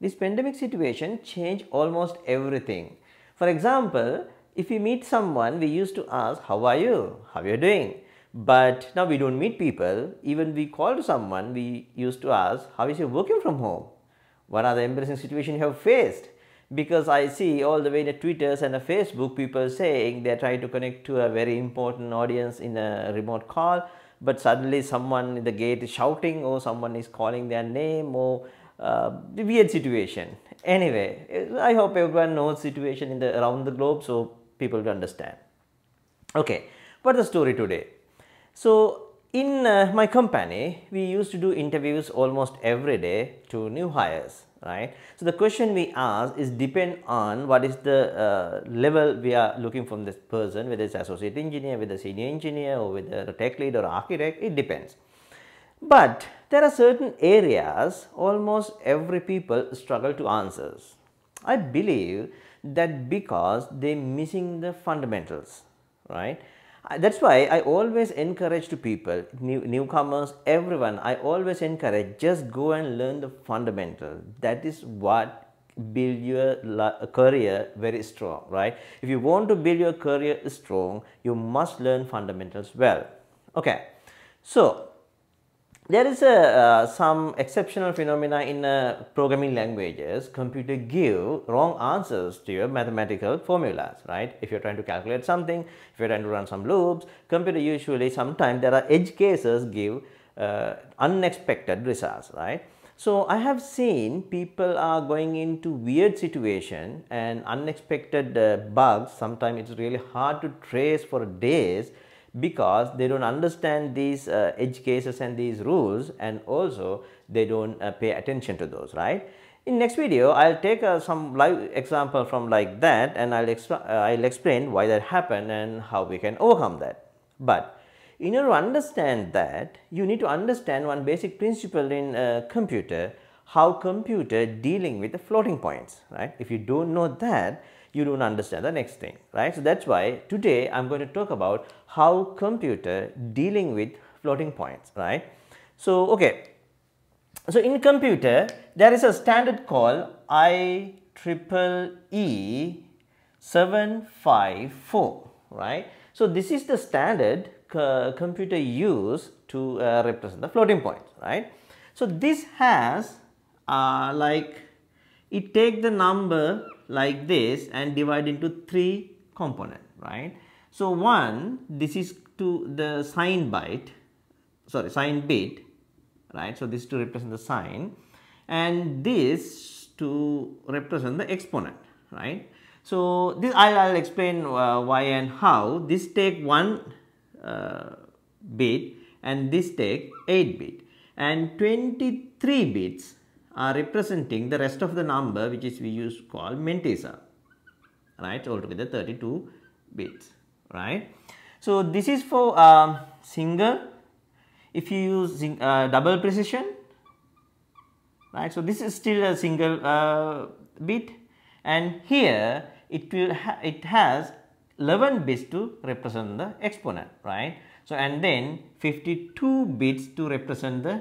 This pandemic situation changed almost everything. For example, if we meet someone, we used to ask, how are you? How are you doing? But now we don't meet people. Even we call to someone, we used to ask, how is your working from home? What are the embarrassing situations you have faced? Because I see all the way in the Twitters and the Facebook people saying they're trying to connect to a very important audience in a remote call, but suddenly someone in the gate is shouting or someone is calling their name or uh, weird situation. Anyway, I hope everyone knows situation in the around the globe so people will understand. Okay, what's the story today? So in uh, my company, we used to do interviews almost every day to new hires, right? So the question we ask is depend on what is the uh, level we are looking from this person, whether it's associate engineer, whether senior engineer or whether tech lead or architect, it depends. But there are certain areas almost every people struggle to answer. I believe that because they're missing the fundamentals, right? That's why I always encourage to people, new, newcomers, everyone, I always encourage just go and learn the fundamentals. That is what build your career very strong, right? If you want to build your career strong, you must learn fundamentals well. Okay, so there is a, uh, some exceptional phenomena in uh, programming languages. Computer give wrong answers to your mathematical formulas, right? If you're trying to calculate something, if you're trying to run some loops, computer usually sometimes there are edge cases give uh, unexpected results, right? So I have seen people are going into weird situation and unexpected uh, bugs. Sometimes it's really hard to trace for days because they don't understand these uh, edge cases and these rules and also they don't uh, pay attention to those, right? In next video, I'll take uh, some live example from like that and I'll, exp uh, I'll explain why that happened and how we can overcome that. But in order to understand that, you need to understand one basic principle in uh, computer, how computer dealing with the floating points, right? If you don't know that, you don't understand the next thing, right? So that's why today I'm going to talk about how computer dealing with floating points, right? So, okay. So, in computer, there is a standard call I triple E 754, right? So, this is the standard computer use to uh, represent the floating points, right? So, this has uh, like it take the number like this and divide into three component, right? So, one this is to the sign byte sorry sign bit right. So, this to represent the sign and this to represent the exponent right. So, this I will explain uh, why and how this take 1 uh, bit and this take 8 bit and 23 bits are representing the rest of the number which is we use called Mentesa right altogether 32 bits right. So this is for um, single if you use uh, double precision right. So this is still a single uh, bit and here it will ha it has 11 bits to represent the exponent right. So and then 52 bits to represent the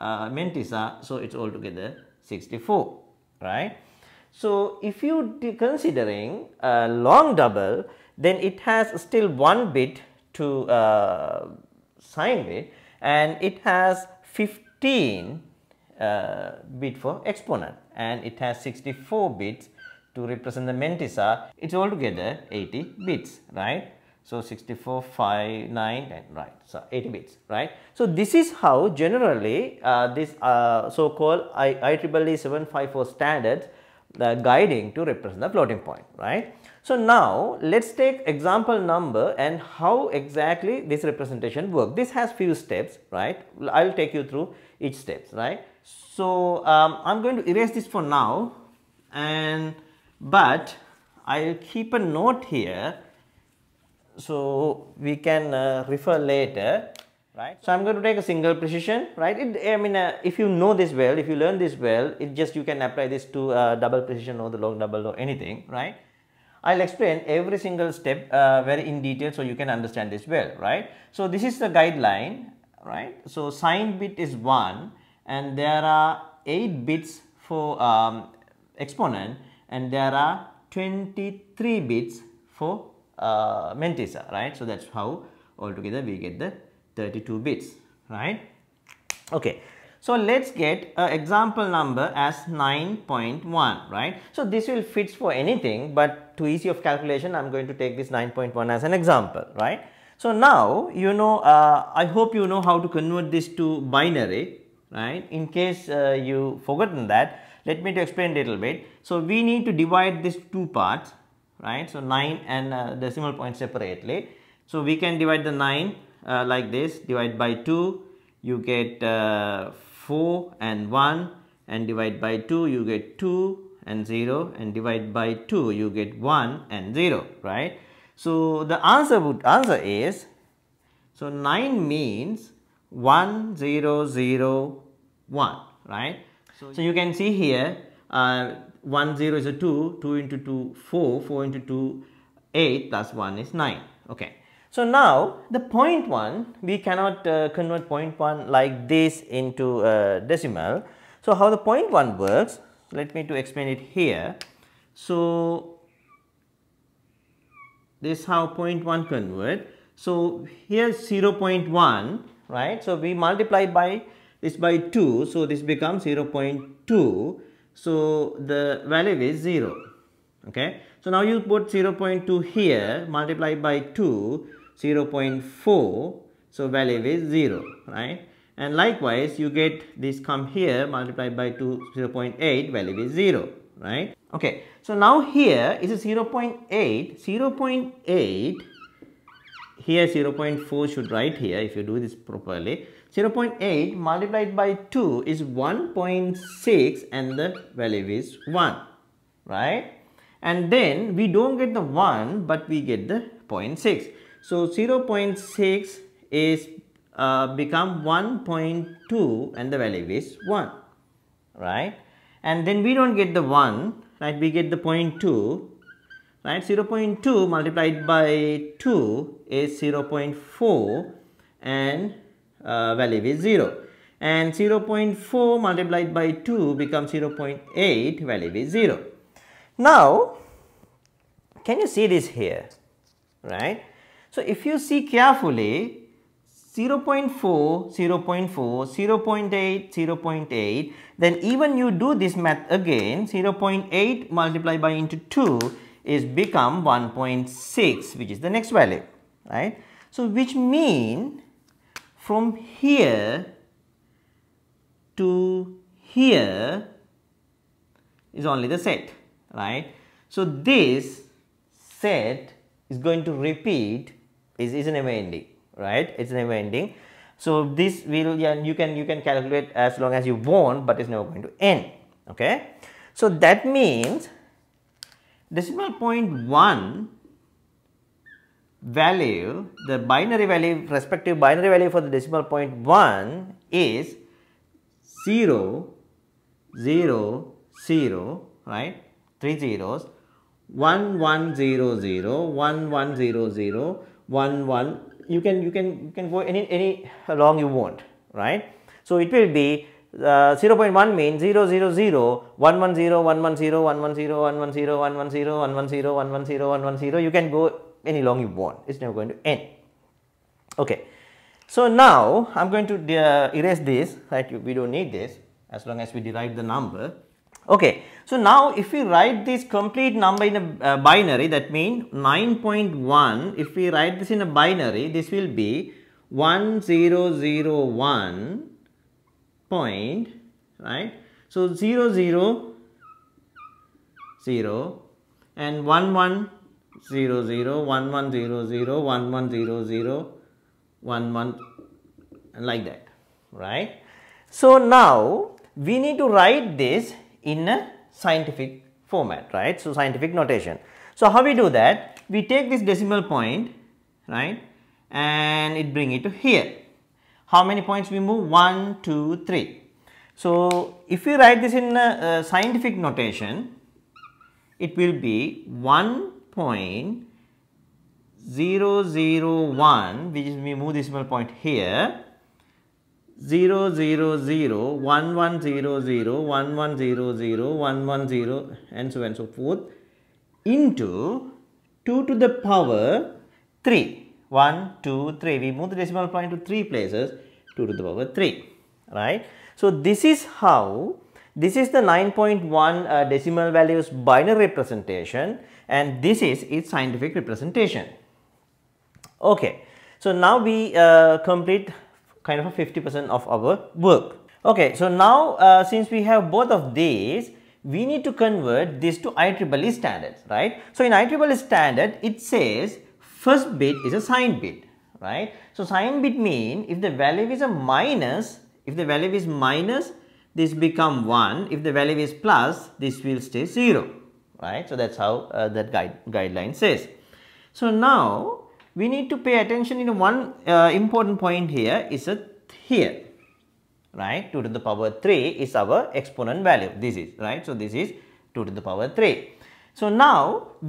uh, mantissa so it's altogether 64 right. So if you considering a long double then it has still one bit to uh, sign bit and it has 15 uh, bit for exponent and it has 64 bits to represent the mantissa. It's altogether 80 bits, right? So 64, 5, 9, and right? So 80 bits, right? So this is how generally uh, this uh, so-called IEEE 754 standards the guiding to represent the floating point, right? So now let's take example number and how exactly this representation work. This has few steps, right? I'll take you through each steps, right? So um, I'm going to erase this for now and but I'll keep a note here so we can uh, refer later right? So I'm going to take a single precision, right? It, I mean, uh, if you know this well, if you learn this well, it just you can apply this to uh, double precision or the long double or anything, right? I'll explain every single step uh, very in detail so you can understand this well, right? So this is the guideline, right? So sign bit is 1 and there are 8 bits for um, exponent and there are 23 bits for uh, mantissa, right? So that's how altogether we get the 32 bits, right? Okay. So let's get an example number as 9.1, right? So this will fit for anything, but to easy of calculation, I'm going to take this 9.1 as an example, right? So now, you know, uh, I hope you know how to convert this to binary, right? In case uh, you forgotten that, let me to explain a little bit. So we need to divide this two parts, right? So 9 and uh, decimal point separately. So we can divide the 9 uh, like this divide by 2 you get uh, 4 and 1 and divide by 2 you get 2 and 0 and divide by 2 you get 1 and 0 right. So the answer would answer is so 9 means 1 0 0 1 right. So, so you can see here uh, 1 0 is a 2 2 into 2 4 4 into 2 8 plus 1 is 9 okay. So now the point 1 we cannot uh, convert point 1 like this into a uh, decimal. So how the point 1 works let me to explain it here. So this how point 1 convert. So here 0 0.1 right. So we multiply by this by 2. So this becomes 0 0.2. So the value is 0 okay. So now you put 0 0.2 here multiply by 2 0 0.4 so value is 0 right and likewise you get this come here multiplied by 2 0 0.8 value is 0 right okay so now here is a 0 0.8 0 0.8 here 0 0.4 should write here if you do this properly 0 0.8 multiplied by 2 is 1.6 and the value is 1 right and then we don't get the 1 but we get the 0.6 so 0 0.6 is uh, become 1.2 and the value is 1 right and then we don't get the 1 right we get the 0.2 right 0 0.2 multiplied by 2 is 0 0.4 and uh, value is 0 and 0 0.4 multiplied by 2 becomes 0 0.8 value is 0 now can you see this here right so if you see carefully, 0 0.4, 0 0.4, 0 0.8, 0 0.8, then even you do this math again, 0 0.8 multiplied by into 2 is become 1.6 which is the next value, right. So which mean from here to here is only the set, right. So this set is going to repeat is, is never ending right it's never ending so this will yeah, you can you can calculate as long as you want but it's never going to end okay so that means decimal point 1 value the binary value respective binary value for the decimal point 1 is 0 0 0 right three zeros one one zero zero one one zero zero. 1 1 you can you can you can go any any long you want right so it will be uh, 0 0.1 means 0 0 0 1 1 0 1 1 0 1 1 0 1 1 0 1 1 0 1 1 0 1 1 0 1 1 0 you can go any long you want it's never going to end okay so now i'm going to uh, erase this right we don't need this as long as we derive the number okay so now if we write this complete number in a uh, binary that means 9.1 if we write this in a binary this will be 1001 point right so 0 0 0 and 1 1 0 0 1 like that right so now we need to write this in a scientific format, right? So, scientific notation. So, how we do that? We take this decimal point, right? And it bring it to here. How many points we move? 1, 2, 3. So, if we write this in uh, uh, scientific notation, it will be 1.001 which is we move decimal point here 0 0 0 1 1 0 0 1 1 0 0 1 1 0 and so on and so forth into 2 to the power 3 1 2 3 we move the decimal point to three places 2 to the power 3 right so this is how this is the 9.1 uh, decimal values binary representation and this is its scientific representation okay so now we uh, complete kind of 50% of our work. Okay, so now uh, since we have both of these, we need to convert this to IEEE standards, right? So in IEEE standard, it says first bit is a sign bit, right? So sign bit mean if the value is a minus, if the value is minus, this become 1. If the value is plus, this will stay 0, right? So that's how uh, that guide, guideline says. So now we need to pay attention in one uh, important point here is a here right 2 to the power 3 is our exponent value this is right so this is 2 to the power 3 so now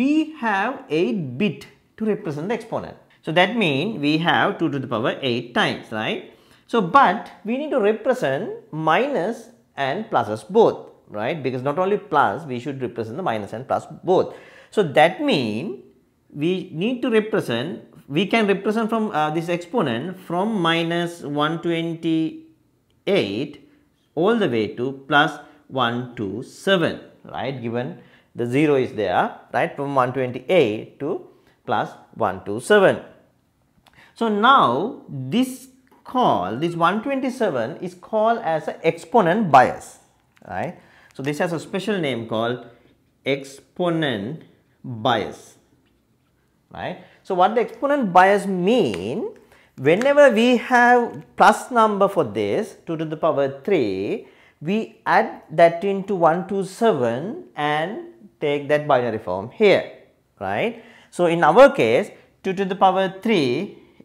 we have 8 bit to represent the exponent so that means we have 2 to the power 8 times right so but we need to represent minus and pluses both right because not only plus we should represent the minus and plus both so that means we need to represent we can represent from uh, this exponent from minus 128 all the way to plus 127 right given the 0 is there right from 128 to plus 127. So now this call this 127 is called as an exponent bias right. So this has a special name called exponent bias right. So what the exponent bias mean, whenever we have plus number for this 2 to the power 3, we add that into 127 and take that binary form here, right. So in our case 2 to the power 3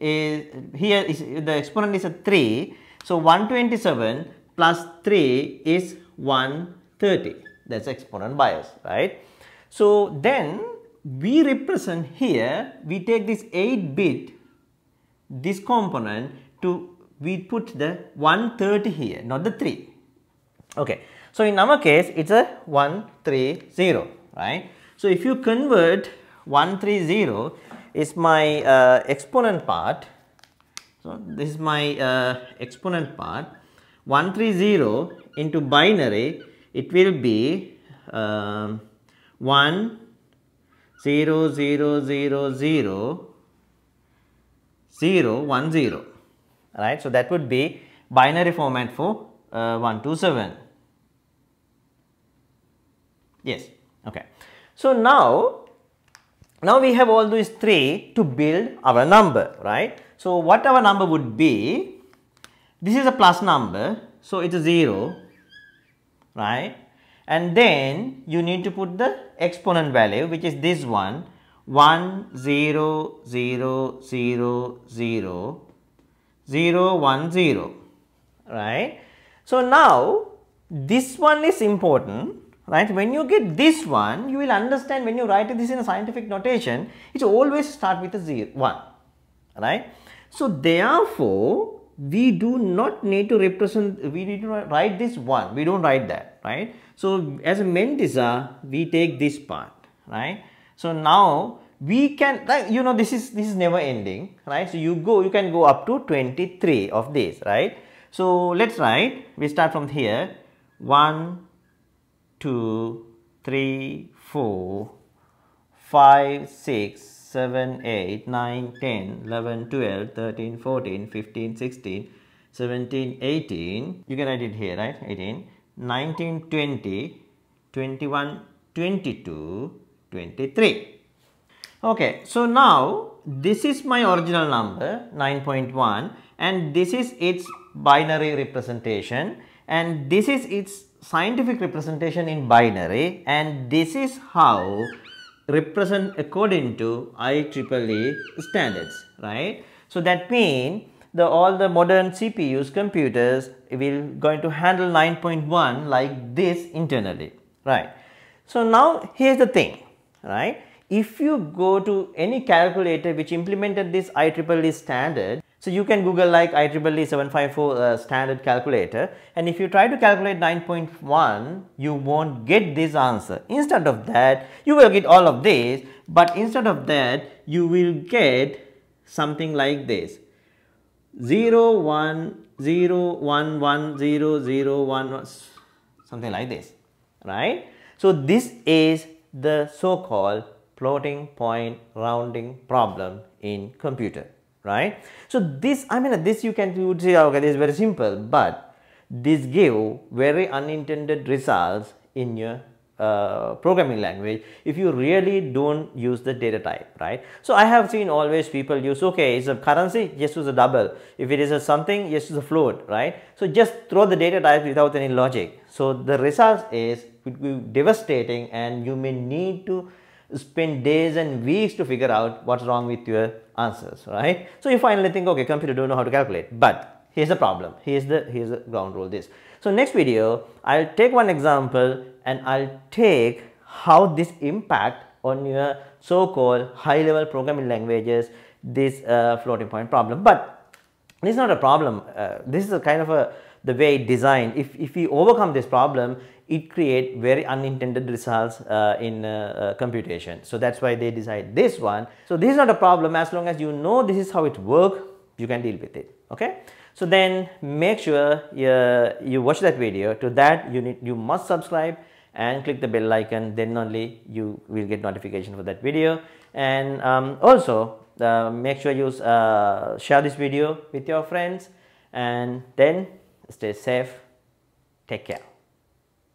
is here is the exponent is a 3. So 127 plus 3 is 130 that's exponent bias, right. So then we represent here, we take this 8 bit, this component to, we put the 130 here, not the 3. Okay. So, in our case, it's a 130, right. So, if you convert 130 is my uh, exponent part. So, this is my uh, exponent part. 130 into binary, it will be um, 1 0, 0, 0, 0, 0, 1, 0, right. So, that would be binary format for uh, 127. Yes, okay. So, now, now we have all these three to build our number, right. So, what our number would be, this is a plus number, so it is 0, right and then you need to put the exponent value which is this one 1 0 0 0 0 0 1 0 right. So now this one is important right when you get this one you will understand when you write this in a scientific notation it always start with a 0 1 right. So therefore we do not need to represent we need to write this 1 we do not write that right? So as a Mendiza, we take this part, right? So now we can, you know, this is this is never ending, right? So you go, you can go up to 23 of this, right? So let's write, we start from here, 1, 2, 3, 4, 5, 6, 7, 8, 9, 10, 11, 12, 13, 14, 15, 16, 17, 18. You can write it here, right? 18. 19, 20, 21, 22, 23. Okay, so now this is my original number 9.1 and this is its binary representation and this is its scientific representation in binary and this is how represent according to IEEE standards, right? So that means the all the modern CPUs, computers will going to handle 9.1 like this internally, right? So now here's the thing, right? If you go to any calculator which implemented this IEEE standard, so you can Google like IEEE 754 uh, standard calculator and if you try to calculate 9.1 you won't get this answer. Instead of that you will get all of this but instead of that you will get something like this 0, 1, 0, 1, 1, 0, 0, 1, something like this, right? So this is the so-called floating point rounding problem in computer, right? So this, I mean, this you can you say, okay, this is very simple, but this give very unintended results in your uh, programming language if you really don't use the data type, right? So I have seen always people use, okay, it's a currency, just use a double. If it is a something, just use a float, right? So just throw the data type without any logic. So the result is will be devastating and you may need to spend days and weeks to figure out what's wrong with your answers, right? So you finally think, okay, computer don't know how to calculate, but here's the problem. Here's the, here's the ground rule this. So next video, I'll take one example and I'll take how this impact on your so-called high-level programming languages this uh, floating point problem. But this is not a problem. Uh, this is a kind of a the way it designed. If, if we overcome this problem, it create very unintended results uh, in uh, uh, computation. So that's why they decide this one. So this is not a problem as long as you know this is how it works, you can deal with it. Okay. So then make sure you, you watch that video. To that you need you must subscribe and click the bell icon then only you will get notification for that video and um, also uh, make sure you uh, share this video with your friends and then stay safe take care